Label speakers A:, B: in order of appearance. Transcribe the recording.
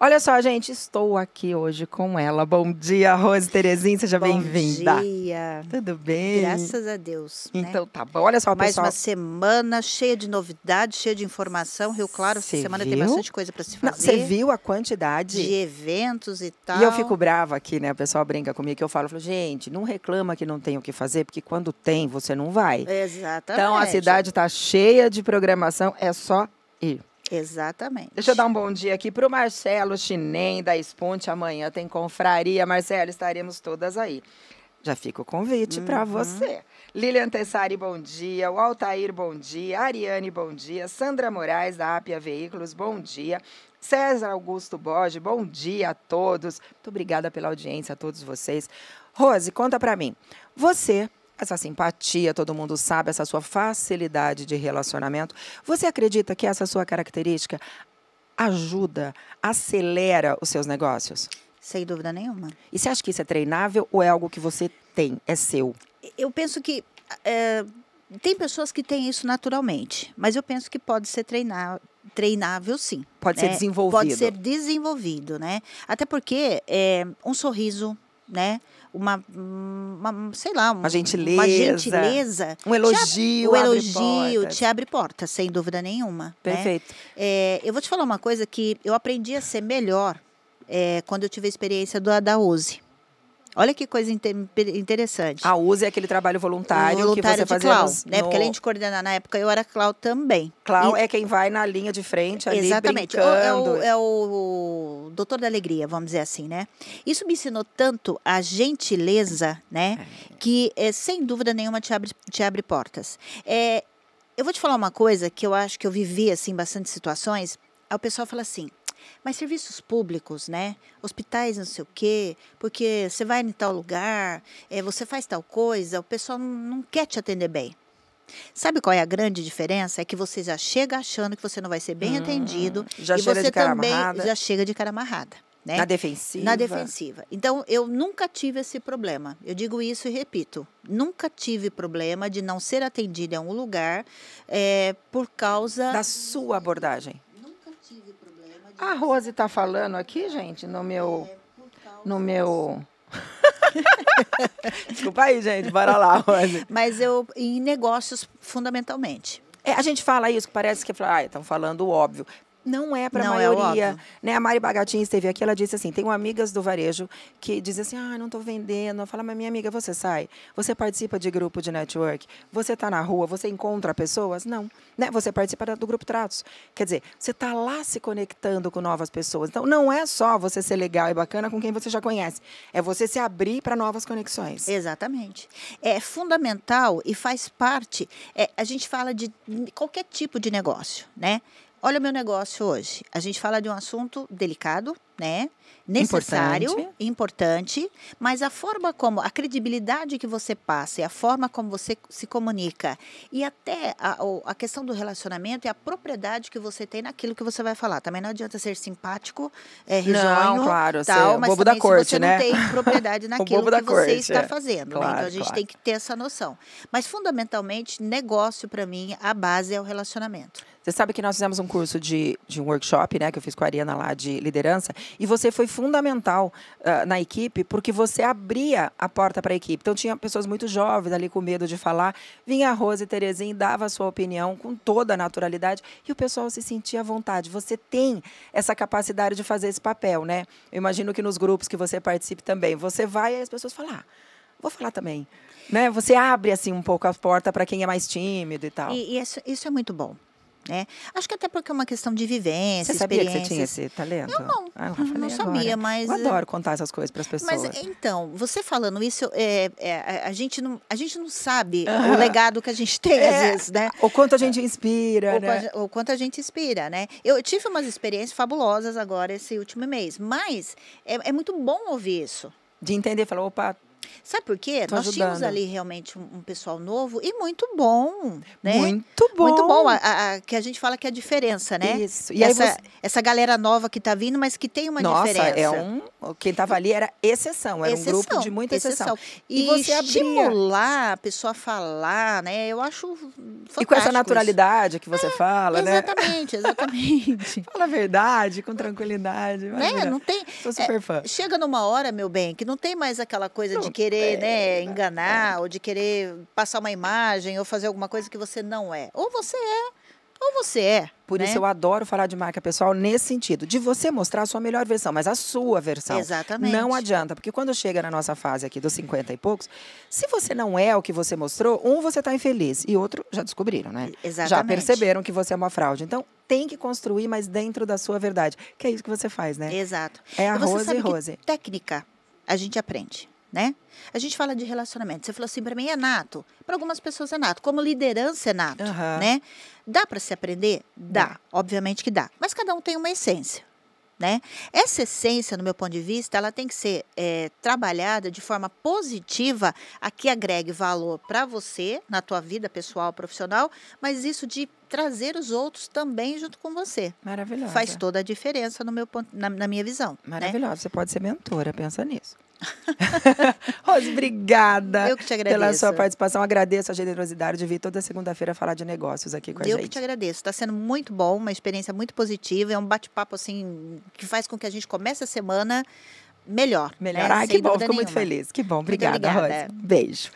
A: Olha só, gente, estou aqui hoje com ela. Bom dia, Rose Terezinha, seja bem-vinda. Bom bem dia. Tudo bem? Graças
B: a Deus. Né? Então
A: tá bom. Olha só, Mais pessoal. Mais uma
B: semana cheia de novidades, cheia de informação. Rio Claro, Cê essa semana viu? tem bastante coisa para se fazer. Você viu a quantidade de eventos e tal. E eu fico
A: brava aqui, né? O pessoal brinca comigo que eu falo, eu falo, gente, não reclama que não tem o que fazer, porque quando tem, você não vai.
B: Exatamente. Então a cidade
A: está cheia de programação, é só ir. Exatamente. Deixa eu dar um bom dia aqui para o Marcelo Chinem da Esponte. Amanhã tem confraria. Marcelo, estaremos todas aí. Já fica o convite uhum. para você. Lilian Tessari, bom dia. O Altair, bom dia. Ariane, bom dia. Sandra Moraes, da Apia Veículos, bom dia. César Augusto Borges, bom dia a todos. Muito obrigada pela audiência, a todos vocês. Rose, conta para mim. Você essa simpatia, todo mundo sabe, essa sua facilidade de relacionamento. Você acredita que essa sua característica ajuda, acelera os seus negócios?
B: Sem dúvida nenhuma.
A: E você acha que isso é treinável ou é algo que você tem, é seu?
B: Eu penso que. É, tem pessoas que têm isso naturalmente, mas eu penso que pode ser treinar, treinável, sim. Pode né? ser desenvolvido. Pode ser desenvolvido, né? Até porque é, um sorriso, né? Uma, uma, sei lá, uma, gentileza, uma gentileza, um elogio, abre, o elogio abre te abre porta sem dúvida nenhuma. Né? Perfeito. Né? É, eu vou te falar uma coisa que eu aprendi a ser melhor é, quando eu tive a experiência do, da Olha que coisa interessante. A USE é aquele trabalho voluntário, voluntário que você fazia Clau, né? Porque além de coordenar na época, eu era Clau também. Clau e... é quem vai na linha de frente ali Exatamente. Brincando. É, o, é o doutor da alegria, vamos dizer assim, né? Isso me ensinou tanto a gentileza, né? É. Que é, sem dúvida nenhuma te abre, te abre portas. É, eu vou te falar uma coisa que eu acho que eu vivi, assim, bastante situações. Aí o pessoal fala assim, mas serviços públicos, né? Hospitais, não sei o quê, porque você vai em tal lugar, é, você faz tal coisa, o pessoal não quer te atender bem. Sabe qual é a grande diferença? É que você já chega achando que você não vai ser bem hum, atendido já e você também amarrada. já chega de cara amarrada. Né? Na defensiva. Na defensiva. Então, eu nunca tive esse problema. Eu digo isso e repito. Nunca tive problema de não ser atendida em um lugar é, por causa. Da sua abordagem. A Rose está falando
A: aqui, gente, no meu. É, então, no meu. Desculpa aí, gente, bora lá, Rose.
B: Mas eu, em negócios, fundamentalmente. É, a
A: gente fala isso, que parece que ah, estão falando o óbvio não é para a é, maioria. É né? A Mari Bagatinho esteve aqui, ela disse assim: tenho amigas do varejo que dizem assim, ah, não estou vendendo. Fala, mas minha amiga, você sai, você participa de grupo de network, você está na rua, você encontra pessoas? Não. Né? Você participa do grupo Tratos. Quer dizer, você está lá se conectando com novas pessoas. Então, não
B: é só você ser legal e bacana com quem você já conhece, é você se abrir para novas conexões. Exatamente. É fundamental e faz parte. É, a gente fala de qualquer tipo de negócio, né? Olha o meu negócio hoje. A gente fala de um assunto delicado, né? Necessário, importante. importante, mas a forma como, a credibilidade que você passa e a forma como você se comunica e até a, a questão do relacionamento e a propriedade que você tem naquilo que você vai falar. Também não adianta ser simpático, é, risonho, não, claro, é tal, é mas bobo também da se corte, você né? não tem propriedade naquilo que você corte, está é. fazendo. Né? Claro, né? Então a gente claro. tem que ter essa noção. Mas fundamentalmente, negócio para mim, a base é o relacionamento.
A: Você sabe que nós fizemos um curso de, de um workshop, né, que eu fiz com a Ariana lá de liderança, e você foi fundamental uh, na equipe porque você abria a porta para a equipe. Então tinha pessoas muito jovens ali com medo de falar. Vinha a Rose e Terezinha e dava a sua opinião com toda a naturalidade e o pessoal se sentia à vontade. Você tem essa capacidade de fazer esse papel, né? Eu imagino que nos grupos que você participe também, você vai e as pessoas falam: ah, vou falar também. Né? Você abre assim um pouco a porta para quem é mais tímido e tal. E,
B: e isso, isso é muito bom. Né? Acho que até porque é uma questão de vivência, Você sabia que você tinha esse
A: talento? Eu não, ah,
B: eu não, não sabia, mas... Eu eh, adoro
A: contar essas coisas para as pessoas. Mas,
B: então, você falando isso, é, é, a, gente não, a gente não sabe o legado que a gente tem, é. às vezes,
A: né? O quanto a gente
B: inspira, ou né? O quanto a gente inspira, né? Eu tive umas experiências fabulosas agora esse último mês, mas é, é muito bom ouvir isso. De entender, falar, opa, Sabe por quê? Tô Nós ajudando. tínhamos ali realmente um, um, pessoal novo e muito bom, né? Muito bom. Muito bom, a, a, a, que a gente fala que é a diferença, né? Isso. E essa, você... essa galera nova que está vindo, mas que tem uma Nossa, é diferença. é um quem estava ali era exceção, era exceção, um grupo de muita exceção. exceção. E, e você estimular abria... a pessoa a falar, né? Eu acho fantástico. E com essa naturalidade isso. que você é, fala, exatamente, né? Exatamente, exatamente. fala a verdade, com tranquilidade. Né? Não tem. Sou super é, fã. Chega numa hora, meu bem, que não tem mais aquela coisa não de querer, tem, né, né? enganar, é. ou de querer passar uma imagem, ou fazer alguma coisa que você não é. Ou você é ou você é.
A: Por né? isso eu adoro falar de marca pessoal nesse sentido, de você mostrar a sua melhor versão, mas a sua versão. Exatamente. Não adianta, porque quando chega na nossa fase aqui dos 50 e poucos, se você não é o que você mostrou, um você está infeliz e outro já descobriram, né? Exatamente. Já perceberam que você é uma fraude. Então, tem que construir, mas dentro da sua verdade, que é isso que você faz, né?
B: Exato. É a Rose e Rose. técnica a gente aprende né? A gente fala de relacionamento. Você falou assim para mim é nato. Para algumas pessoas é nato. Como liderança é nato, uhum. né? Dá para se aprender? Dá, obviamente que dá. Mas cada um tem uma essência, né? Essa essência, no meu ponto de vista, ela tem que ser é, trabalhada de forma positiva, a que agregue valor para você na tua vida pessoal, profissional, mas isso de trazer os outros também junto com você. Maravilhosa. Faz toda a diferença no meu ponto, na, na minha visão. Né? Maravilhosa. Né? Você pode ser mentora, pensa nisso. Rose, obrigada Eu que te agradeço. pela sua participação.
A: Agradeço a generosidade de vir toda segunda-feira falar de negócios aqui com Eu a gente. Eu que te
B: agradeço. Está sendo muito bom, uma experiência muito positiva. É um bate-papo assim que faz com que a gente comece a semana melhor. Melhor. Né? Ah, que bom, fico nenhuma. muito feliz. Que bom, obrigada, obrigada. Rose.
A: Beijo.